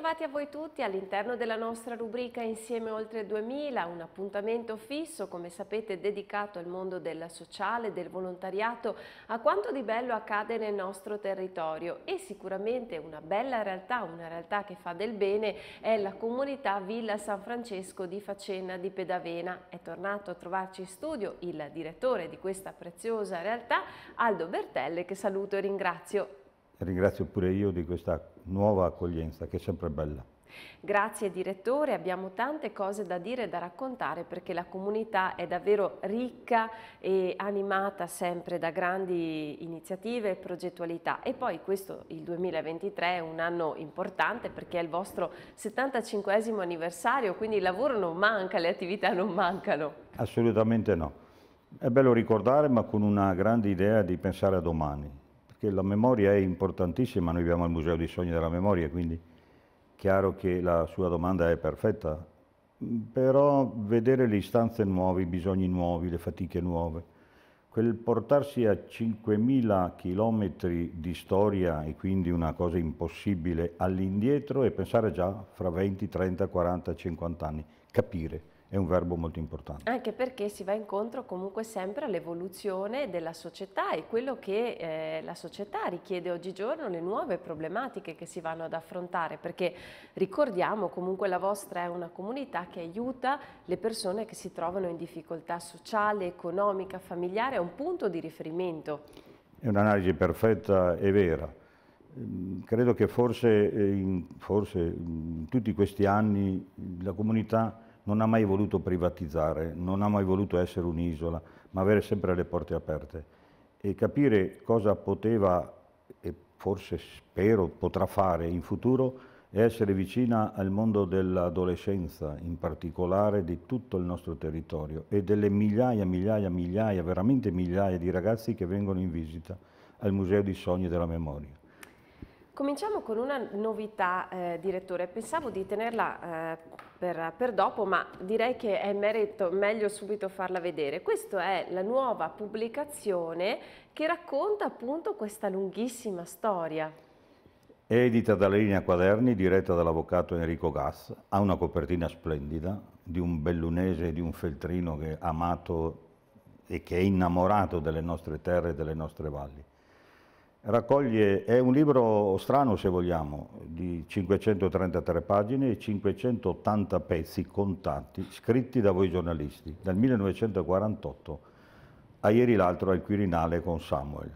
Bentrovati a voi tutti all'interno della nostra rubrica Insieme oltre 2000, un appuntamento fisso, come sapete, dedicato al mondo del sociale, del volontariato, a quanto di bello accade nel nostro territorio e sicuramente una bella realtà, una realtà che fa del bene, è la comunità Villa San Francesco di Facenna di Pedavena. È tornato a trovarci in studio il direttore di questa preziosa realtà, Aldo Bertelle, che saluto e ringrazio ringrazio pure io di questa nuova accoglienza che è sempre bella. Grazie direttore, abbiamo tante cose da dire e da raccontare perché la comunità è davvero ricca e animata sempre da grandi iniziative e progettualità e poi questo il 2023 è un anno importante perché è il vostro 75 anniversario, quindi il lavoro non manca, le attività non mancano. Assolutamente no. È bello ricordare ma con una grande idea di pensare a domani perché la memoria è importantissima, noi abbiamo il Museo dei Sogni della Memoria, quindi chiaro che la sua domanda è perfetta, però vedere le istanze nuove, i bisogni nuovi, le fatiche nuove, quel portarsi a 5.000 chilometri di storia e quindi una cosa impossibile all'indietro e pensare già fra 20, 30, 40, 50 anni, capire è un verbo molto importante. Anche perché si va incontro comunque sempre all'evoluzione della società e quello che eh, la società richiede oggigiorno, le nuove problematiche che si vanno ad affrontare, perché ricordiamo comunque la vostra è una comunità che aiuta le persone che si trovano in difficoltà sociale, economica, familiare, è un punto di riferimento. È un'analisi perfetta e vera. Mm, credo che forse eh, in, forse mm, in tutti questi anni mm, la comunità non ha mai voluto privatizzare, non ha mai voluto essere un'isola, ma avere sempre le porte aperte e capire cosa poteva e forse spero potrà fare in futuro e essere vicina al mondo dell'adolescenza, in particolare di tutto il nostro territorio e delle migliaia, migliaia, migliaia, veramente migliaia di ragazzi che vengono in visita al Museo dei Sogni della Memoria. Cominciamo con una novità, eh, direttore. Pensavo di tenerla eh, per, per, dopo, ma direi che è merito, meglio subito farla vedere. Questa è la nuova pubblicazione che racconta appunto questa lunghissima storia. È edita dalla linea Quaderni, diretta dall'avvocato Enrico Gass. Ha una copertina splendida di un bellunese e di un feltrino che è amato e che è innamorato delle nostre terre e delle nostre valli Raccoglie, è un libro strano se vogliamo, di 533 pagine e 580 pezzi contati, scritti da voi giornalisti, dal 1948 a ieri l'altro al Quirinale con Samuel.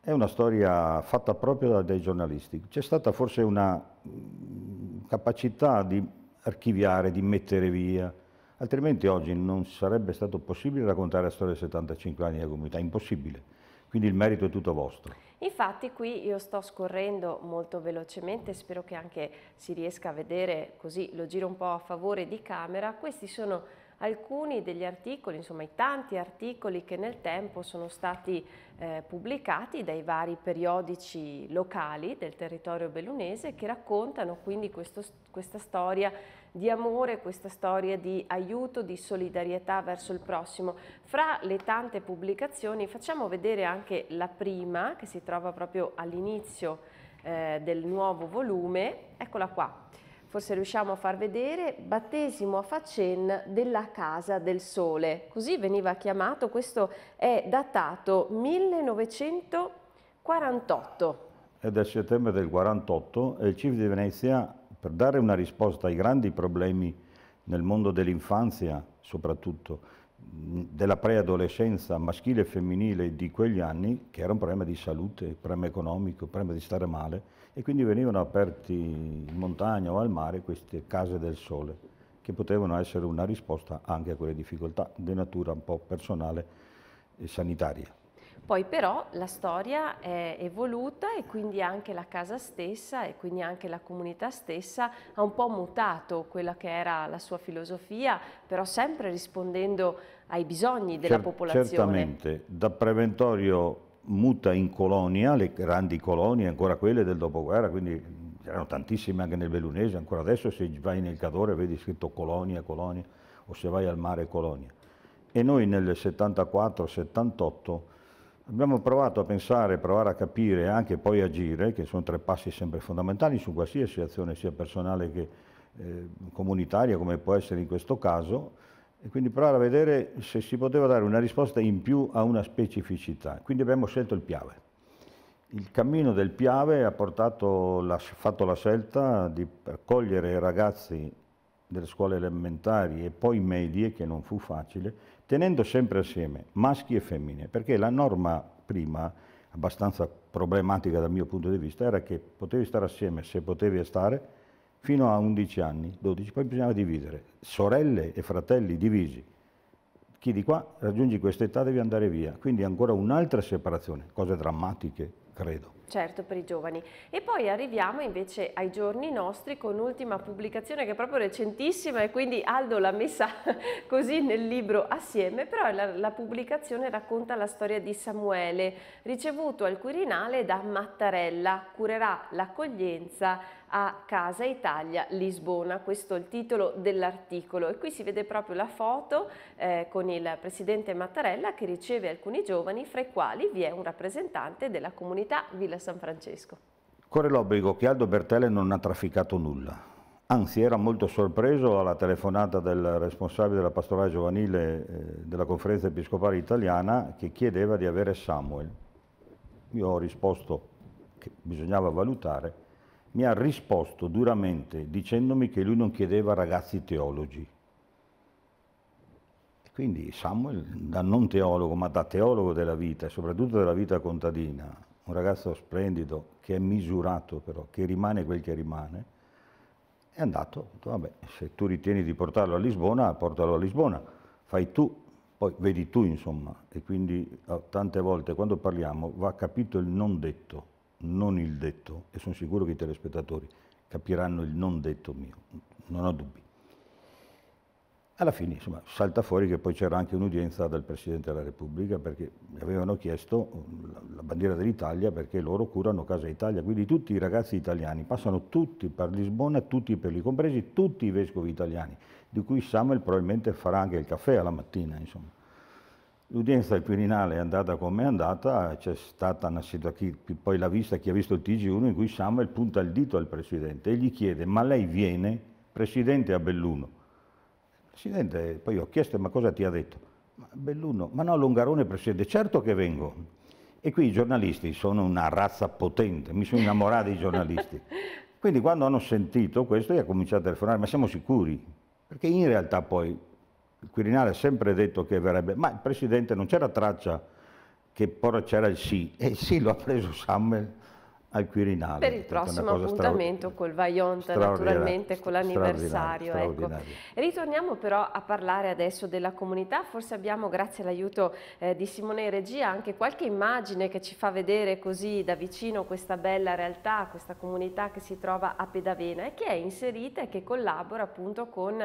È una storia fatta proprio dai giornalisti. C'è stata forse una mm, capacità di archiviare, di mettere via, altrimenti oggi non sarebbe stato possibile raccontare la storia dei 75 anni della comunità, impossibile. Quindi il merito è tutto vostro. Infatti qui io sto scorrendo molto velocemente, spero che anche si riesca a vedere così lo giro un po' a favore di camera, questi sono alcuni degli articoli, insomma i tanti articoli che nel tempo sono stati eh, pubblicati dai vari periodici locali del territorio bellunese che raccontano quindi questo, questa storia di amore, questa storia di aiuto, di solidarietà verso il prossimo. Fra le tante pubblicazioni facciamo vedere anche la prima che si trova proprio all'inizio eh, del nuovo volume, eccola qua forse riusciamo a far vedere, battesimo a Facen della Casa del Sole. Così veniva chiamato, questo è datato 1948. È del settembre del 48 e il CIF di Venezia, per dare una risposta ai grandi problemi nel mondo dell'infanzia, soprattutto della preadolescenza maschile e femminile di quegli anni, che era un problema di salute, un problema economico, un problema di stare male, e quindi venivano aperti in montagna o al mare queste case del sole, che potevano essere una risposta anche a quelle difficoltà di natura un po' personale e sanitaria. Poi però la storia è evoluta e quindi anche la casa stessa e quindi anche la comunità stessa ha un po' mutato quella che era la sua filosofia, però sempre rispondendo ai bisogni della Cer popolazione. Certamente, da preventorio muta in colonia, le grandi colonie, ancora quelle del dopoguerra, quindi c'erano tantissime anche nel Bellunese, ancora adesso se vai nel Cadore vedi scritto colonia, colonia, o se vai al mare colonia. E noi nel 74-78 abbiamo provato a pensare, provare a capire e anche poi agire, che sono tre passi sempre fondamentali su qualsiasi azione sia personale che eh, comunitaria, come può essere in questo caso, e quindi provare a vedere se si poteva dare una risposta in più a una specificità. Quindi abbiamo scelto il Piave. Il cammino del Piave ha la, fatto la scelta di accogliere i ragazzi delle scuole elementari e poi medie, che non fu facile, tenendo sempre assieme maschi e femmine, perché la norma prima, abbastanza problematica dal mio punto di vista, era che potevi stare assieme se potevi stare, fino a 11 anni, 12, poi bisognava dividere, sorelle e fratelli divisi. Chi di qua raggiunge questa età deve andare via, quindi ancora un'altra separazione, cose drammatiche, credo certo per i giovani. E poi arriviamo invece ai giorni nostri con un'ultima pubblicazione che è proprio recentissima e quindi Aldo l'ha messa così nel libro assieme, però la, la pubblicazione racconta la storia di Samuele, ricevuto al Quirinale da Mattarella, curerà l'accoglienza a Casa Italia Lisbona, questo è il titolo dell'articolo e qui si vede proprio la foto eh, con il presidente Mattarella che riceve alcuni giovani fra i quali vi è un rappresentante della comunità Villa San Francesco. Corre l'obbligo che Aldo Bertele non ha trafficato nulla. Anzi, era molto sorpreso alla telefonata del responsabile della pastorale giovanile eh, della conferenza episcopale italiana che chiedeva di avere Samuel. Io ho risposto che bisognava valutare. Mi ha risposto duramente dicendomi che lui non chiedeva ragazzi teologi. Quindi Samuel, da non teologo ma da teologo della vita e soprattutto della vita contadina, un ragazzo splendido che è misurato però, che rimane quel che rimane, è andato, vabbè, se tu ritieni di portarlo a Lisbona, portalo a Lisbona, fai tu, poi vedi tu insomma. E quindi eh, tante volte quando parliamo va capito il non detto, non il detto, e sono sicuro che i telespettatori capiranno il non detto mio, non ho dubbi. Alla fine insomma, salta fuori che poi c'era anche un'udienza del Presidente della Repubblica perché gli avevano chiesto mm, la bandiera dell'Italia perché loro curano Casa Italia, quindi tutti i ragazzi italiani passano tutti per Lisbona, tutti per lì, compresi tutti i vescovi italiani, di cui Samuel probabilmente farà anche il caffè alla mattina. L'udienza del Quirinale è andata come è andata, c'è stata una situazione, poi l'ha vista chi ha visto il TG1, in cui Samuel punta il dito al Presidente e gli chiede ma lei viene? Presidente a Belluno Presidente, poi ho chiesto, ma cosa ti ha detto? Ma Belluno, ma no, Longarone, Presidente, certo che vengo. E qui i giornalisti sono una razza potente, mi sono innamorato dei giornalisti. Quindi quando hanno sentito questo io ho cominciato a telefonare, ma siamo sicuri? Perché in realtà poi il Quirinale ha sempre detto che verrebbe, ma il Presidente non c'era traccia che poi c'era il sì, e il sì lo ha preso Samuel al Quirinale. Per il prossimo appuntamento col Vaionta, naturalmente con l'anniversario. Ecco. Ritorniamo però a parlare adesso della comunità, forse abbiamo grazie all'aiuto eh, di Simone Regia anche qualche immagine che ci fa vedere così da vicino questa bella realtà, questa comunità che si trova a Pedavena e che è inserita e che collabora appunto con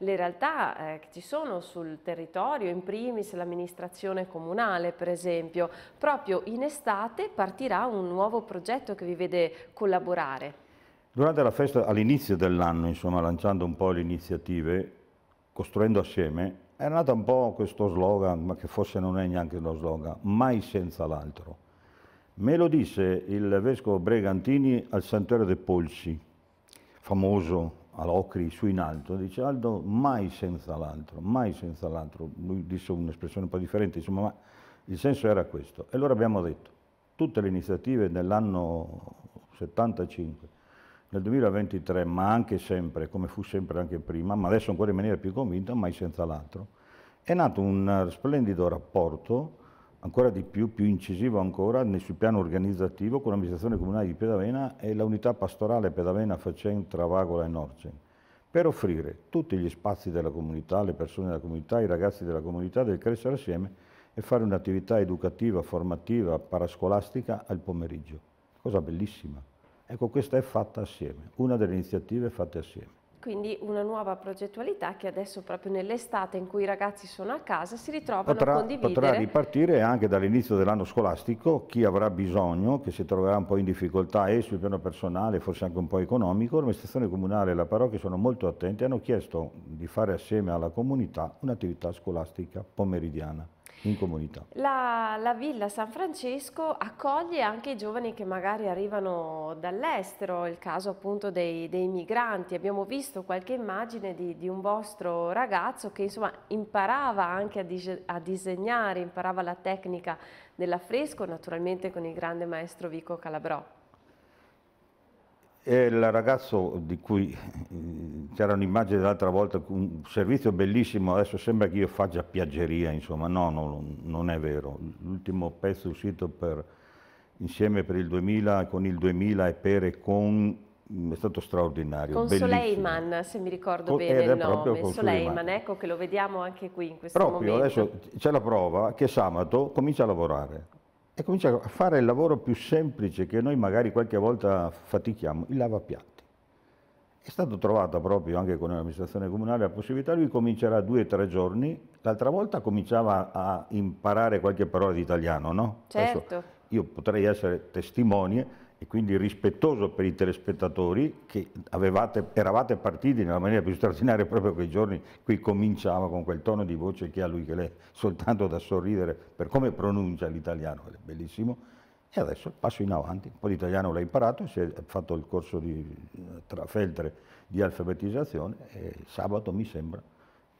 le realtà eh, che ci sono sul territorio, in primis l'amministrazione comunale per esempio. Proprio in estate partirà un nuovo progetto che vi vede collaborare? Durante la festa, all'inizio dell'anno, insomma, lanciando un po' le iniziative, costruendo assieme, è nato un po' questo slogan, ma che forse non è neanche uno slogan, mai senza l'altro. Me lo disse il vescovo Bregantini al santuario dei Polsi, famoso a Locri, su in alto, dice Aldo, mai senza l'altro, mai senza l'altro. Lui disse un'espressione un po' differente, insomma, ma il senso era questo. E allora abbiamo detto, tutte le iniziative nell'anno 75, nel 2023, ma anche sempre, come fu sempre anche prima, ma adesso ancora in maniera più convinta, mai senza l'altro, è nato un splendido rapporto, ancora di più, più incisivo ancora, sul piano organizzativo con l'amministrazione comunale di Pedavena e l'unità pastorale Pedavena Facen, Travagola e Norcen, per offrire tutti gli spazi della comunità, le persone della comunità, i ragazzi della comunità del crescere assieme e fare un'attività educativa, formativa, parascolastica al pomeriggio. Cosa bellissima. Ecco, questa è fatta assieme, una delle iniziative fatte assieme. Quindi una nuova progettualità che adesso proprio nell'estate in cui i ragazzi sono a casa si ritrovano potrà, a condividere. Potrà ripartire anche dall'inizio dell'anno scolastico chi avrà bisogno, che si troverà un po' in difficoltà e sul piano personale, forse anche un po' economico, l'amministrazione comunale e la parrocchia sono molto attenti e hanno chiesto di fare assieme alla comunità un'attività scolastica pomeridiana in comunità. La, la, Villa San Francesco accoglie anche i giovani che magari arrivano dall'estero, il caso appunto dei, dei, migranti. Abbiamo visto qualche immagine di, di, un vostro ragazzo che insomma imparava anche a, dis a disegnare, imparava la tecnica dell'affresco, naturalmente con il grande maestro Vico Calabrò. E il ragazzo di cui mm, c'era un'immagine dell'altra volta, un servizio bellissimo, adesso sembra che io faccia piaggeria, insomma, no, no non è vero. L'ultimo pezzo uscito per, insieme per il 2000, con il 2000 e per e con mm, è stato straordinario. Con bellissimo. Soleiman, se mi ricordo con, bene il nome, Soleiman, Soleiman, ecco che lo vediamo anche qui in questo proprio momento. Proprio adesso c'è la prova che sabato comincia a lavorare e comincia a fare il lavoro più semplice che noi magari qualche volta fatichiamo, il lavapiatti. È stata trovata proprio anche con l'amministrazione comunale la possibilità, lui comincerà due o tre giorni, l'altra volta cominciava a imparare qualche parola di italiano, no? Certo. Adesso io potrei essere testimone e quindi rispettoso per i telespettatori che avevate, eravate partiti nella maniera più straordinaria proprio quei giorni, qui cominciava con quel tono di voce che ha lui che lei soltanto da sorridere per come pronuncia l'italiano, è bellissimo, e adesso passo in avanti, un po' di italiano l'ha imparato, si è fatto il corso di, tra Feltre di alfabetizzazione e sabato mi sembra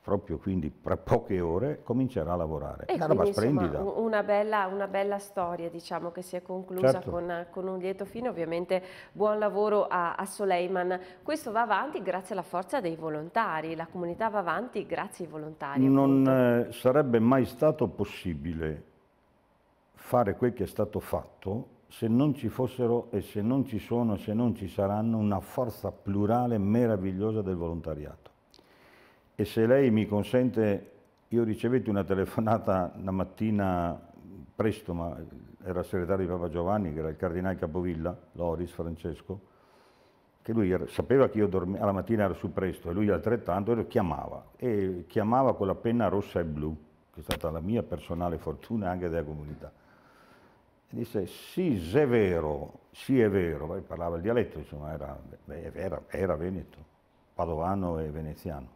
proprio quindi tra poche ore comincerà a lavorare. E una quindi, insomma, una, bella, una bella, storia diciamo, che si è conclusa certo. con, con, un lieto fine, ovviamente buon lavoro a, a, Soleiman. Questo va avanti grazie alla forza dei volontari, la comunità va avanti grazie ai volontari. Non eh, sarebbe mai stato possibile fare quel che è stato fatto se non ci fossero e se non ci sono e se non ci saranno una forza plurale meravigliosa del volontariato e se lei mi consente, io ricevetti una telefonata la mattina presto, ma era segretario di Papa Giovanni, che era il cardinale Capovilla, Loris Francesco, che lui era, sapeva che io dormi, alla mattina ero su presto e lui altrettanto e lo chiamava e chiamava con la penna rossa e blu, che è stata la mia personale fortuna anche della comunità. E disse, sì, è vero, sì è vero, parlava il dialetto, insomma, era, era, era veneto, padovano e veneziano.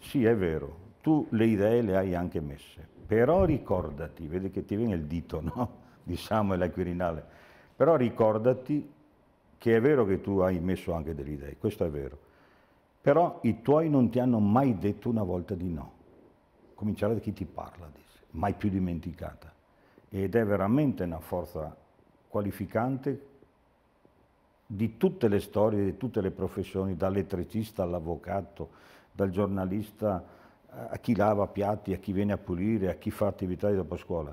Sì, è vero, tu le idee le hai anche messe, però ricordati, vedi che ti viene il dito, no? Di Samuel Quirinale, però ricordati che è vero che tu hai messo anche delle idee, questo è vero, però i tuoi non ti hanno mai detto una volta di no. Cominciare da chi ti parla, disse, mai più dimenticata. Ed è veramente una forza qualificante di tutte le storie, di tutte le professioni, dall'elettricista all'avvocato, dal giornalista eh, a chi lava piatti, a chi viene a pulire, a chi fa attività di dopo scuola.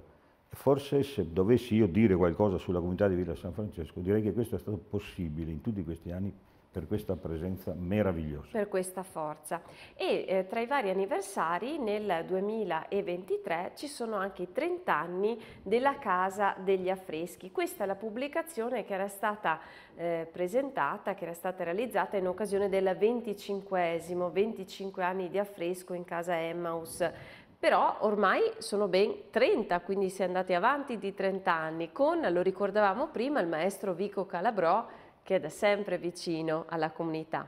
forse se dovessi io dire qualcosa sulla comunità di Villa San Francesco, direi che questo è stato possibile in tutti questi anni per questa presenza meravigliosa. Per questa forza. E eh, tra i vari anniversari nel 2023 ci sono anche i 30 anni della Casa degli Affreschi. Questa è la pubblicazione che era stata eh, presentata, che era stata realizzata in occasione del 25esimo, 25 anni di affresco in Casa Emmaus però ormai sono ben 30, quindi si è andati avanti di 30 anni con, lo ricordavamo prima, il maestro Vico Calabrò che è da sempre vicino alla comunità.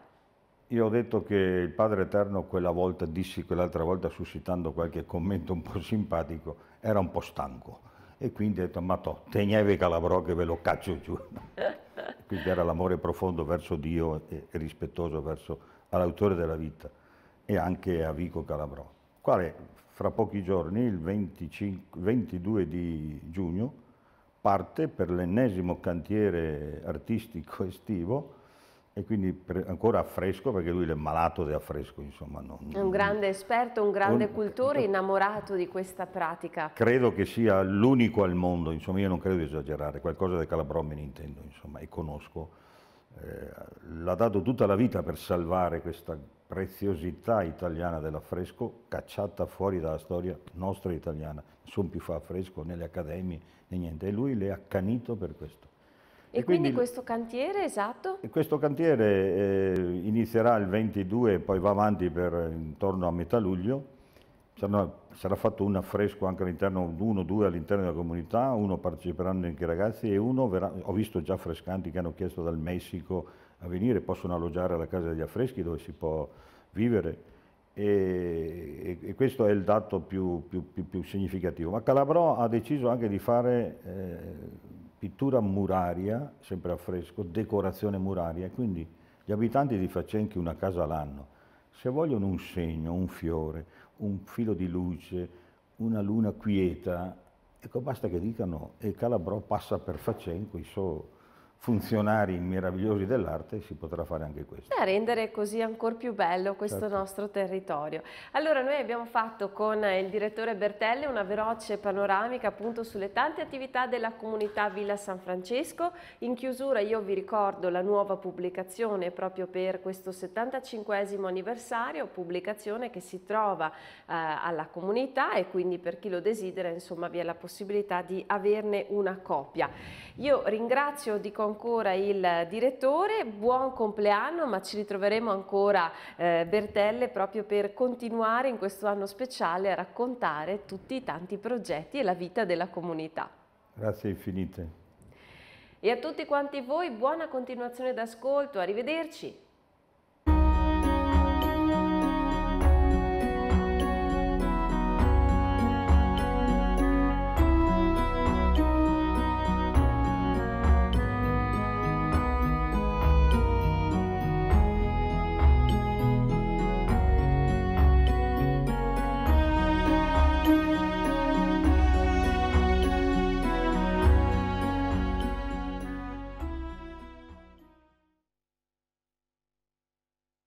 Io ho detto che il Padre Eterno quella volta, dissi quell'altra volta suscitando qualche commento un po' simpatico, era un po' stanco e quindi ho detto ma to, tenevi calabrò che ve lo caccio giù. quindi era l'amore profondo verso Dio e rispettoso verso l'autore della vita e anche a Vico Calabrò, quale fra pochi giorni, il 25, 22 di giugno, parte per l'ennesimo cantiere artistico estivo e quindi ancora affresco perché lui è malato di affresco insomma non, è un grande esperto un grande un, cultore innamorato di questa pratica credo che sia l'unico al mondo insomma io non credo di esagerare qualcosa del Calabrò me ne intendo insomma e conosco eh, l'ha dato tutta la vita per salvare questa preziosità italiana dell'affresco cacciata fuori dalla storia nostra italiana nessun più fa affresco nelle accademie né niente, e lui le ha accanito per questo. E, e quindi, quindi, questo cantiere, esatto? Questo cantiere eh, inizierà il 22 e poi va avanti per intorno a metà luglio, sarà, sarà fatto un affresco anche all'interno, uno o due all'interno della comunità, uno parteciperanno anche i ragazzi e uno verrà, ho visto già affrescanti che hanno chiesto dal Messico a venire, possono alloggiare alla casa degli affreschi dove si può vivere e, e, questo è il dato più, più, più, più, significativo. Ma Calabro ha deciso anche di fare eh, pittura muraria, sempre a fresco, decorazione muraria, quindi gli abitanti di Facenchi una casa all'anno. Se vogliono un segno, un fiore, un filo di luce, una luna quieta, ecco basta che dicano e Calabro passa per Facenco, i suoi funzionari meravigliosi dell'arte si potrà fare anche questo. A rendere così ancora più bello questo certo. nostro territorio. Allora noi abbiamo fatto con il direttore Bertelle una veloce panoramica appunto sulle tante attività della comunità Villa San Francesco. In chiusura io vi ricordo la nuova pubblicazione proprio per questo 75 anniversario, pubblicazione che si trova eh, alla comunità e quindi per chi lo desidera insomma vi è la possibilità di averne una copia. Io ringrazio, di dico ancora il direttore, buon compleanno, ma ci ritroveremo ancora eh, Bertelle proprio per continuare in questo anno speciale a raccontare tutti i tanti progetti e la vita della comunità. Grazie infinite. E a tutti quanti voi buona continuazione d'ascolto, arrivederci.